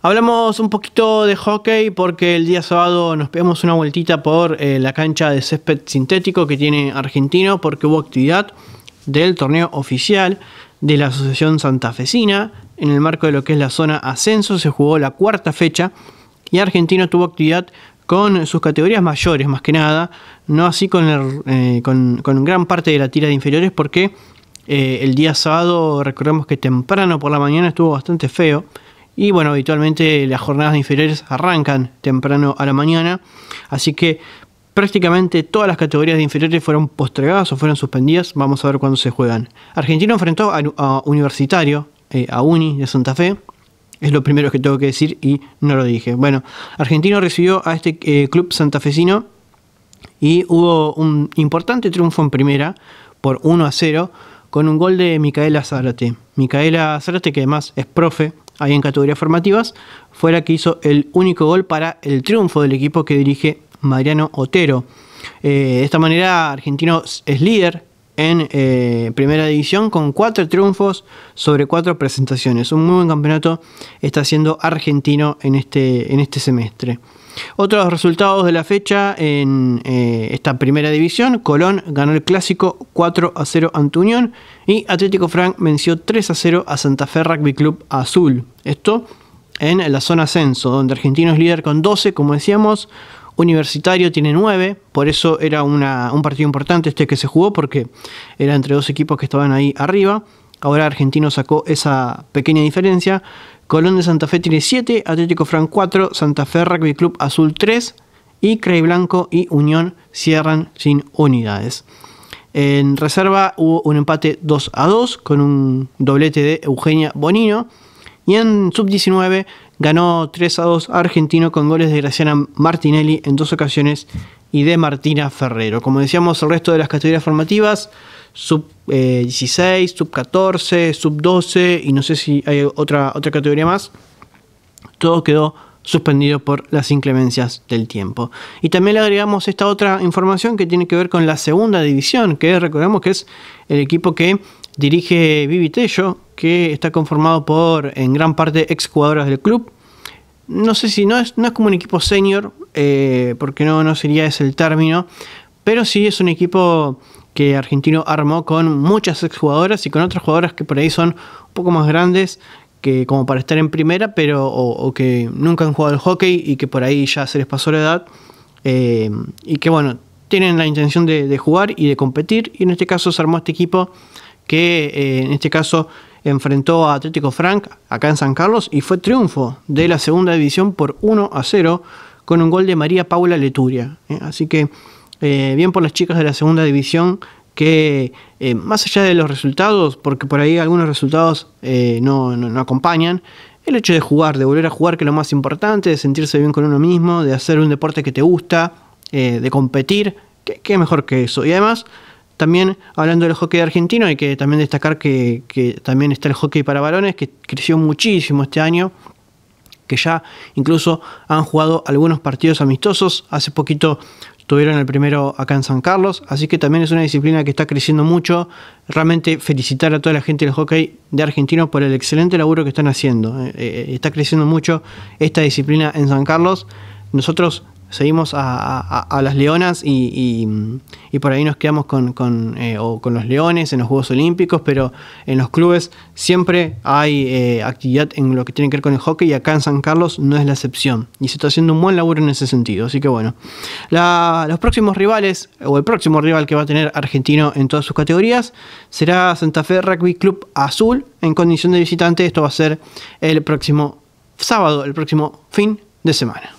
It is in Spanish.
Hablamos un poquito de hockey porque el día sábado nos pegamos una vueltita por eh, la cancha de césped sintético que tiene Argentino porque hubo actividad del torneo oficial de la Asociación Santafesina. En el marco de lo que es la zona ascenso se jugó la cuarta fecha y Argentino tuvo actividad con sus categorías mayores más que nada, no así con, eh, con, gran parte de la tira de inferiores porque eh, el día sábado recordemos que temprano por la mañana estuvo bastante feo y bueno, habitualmente las jornadas de inferiores arrancan temprano a la mañana, así que prácticamente todas las categorías de inferiores fueron postergadas o fueron suspendidas. Vamos a ver cuándo se juegan. Argentino enfrentó a, Universitario, eh, a Uni de Santa Fe. Es lo primero que tengo que decir y no lo dije. Bueno, Argentino recibió a este eh, club santafesino y hubo un importante triunfo en primera por 1 a 0 con un gol de Micaela Zárate. Micaela Zárate que además es profe ahí en categorías formativas, fue la que hizo el único gol para el triunfo del equipo que dirige Mariano Otero. Eh, de esta manera, Argentino es líder en eh, primera división con cuatro triunfos sobre cuatro presentaciones. Un muy buen campeonato está haciendo Argentino este, en este semestre. Otros resultados de la fecha en eh, esta primera división, Colón ganó el clásico 4 a 0 ante Unión y Atlético Frank venció 3 a 0 a Santa Fe Rugby Club Azul. Esto en la zona ascenso, donde Argentino es líder con 12, como decíamos, Universitario tiene 9, por eso era un partido importante este que se jugó, porque era entre dos equipos que estaban ahí arriba. Ahora Argentino sacó esa pequeña diferencia, Colón de Santa Fe tiene 7, Atlético Frank 4, Santa Fe Rugby Club Azul 3 y Crey Blanco y Unión cierran sin unidades. En reserva hubo un empate 2 a 2 con un doblete de Eugenia Bonino. Y en sub-19 ganó 3 a 2 Argentino con goles de Graciana Martinelli en dos ocasiones y de Martina Ferrero. Como decíamos, el resto de las categorías formativas, sub 16, eh, sub 14, sub 12 y no sé si hay otra, otra categoría más. Todo quedó suspendido por las inclemencias del tiempo. Y también le agregamos esta otra información que tiene que ver con la segunda división, que recordemos que es el equipo que dirige Vivi que está conformado por en gran parte ex jugadoras del club. No sé si no es, no es como un equipo senior, eh, porque no, no sería ese el término, pero sí es un equipo que Argentino armó con muchas exjugadoras y con otras jugadoras que por ahí son un poco más grandes que como para estar en primera, pero o, que nunca han jugado al hockey y que por ahí ya se les pasó la edad eh, y que bueno, tienen la intención de, jugar y de competir y en este caso se armó este equipo que eh, en este caso enfrentó a Atlético Frank acá en San Carlos y fue triunfo de la segunda división por 1 a 0 con un gol de María Paula Leturia. ¿eh? Así que eh, bien por las chicas de la segunda división que eh, más allá de los resultados, porque por ahí algunos resultados no, no, acompañan, el hecho de jugar, de volver a jugar, que es lo más importante, de sentirse bien con uno mismo, de hacer un deporte que te gusta, de competir, qué mejor que eso. Y además, también hablando del hockey argentino, hay que también destacar que, que, también está el hockey para varones, que creció muchísimo este año que ya incluso han jugado algunos partidos amistosos. Hace poquito tuvieron el primero acá en San Carlos, así que también es una disciplina que está creciendo mucho. Realmente felicitar a toda la gente del hockey de argentino por el excelente laburo que están haciendo. Eh, eh, está creciendo mucho esta disciplina en San Carlos. Nosotros seguimos a, las leonas y, por ahí nos quedamos eh, con, los leones en los Juegos Olímpicos, pero en los clubes siempre hay eh, actividad en lo que tiene que ver con el hockey y acá en San Carlos no es la excepción. Y se está haciendo un buen laburo en ese sentido. Así que bueno, los próximos rivales o el próximo rival que va a tener Argentino en todas sus categorías será Santa Fe Rugby Club Azul en condición de visitante. Esto va a ser el próximo sábado, el próximo fin de semana.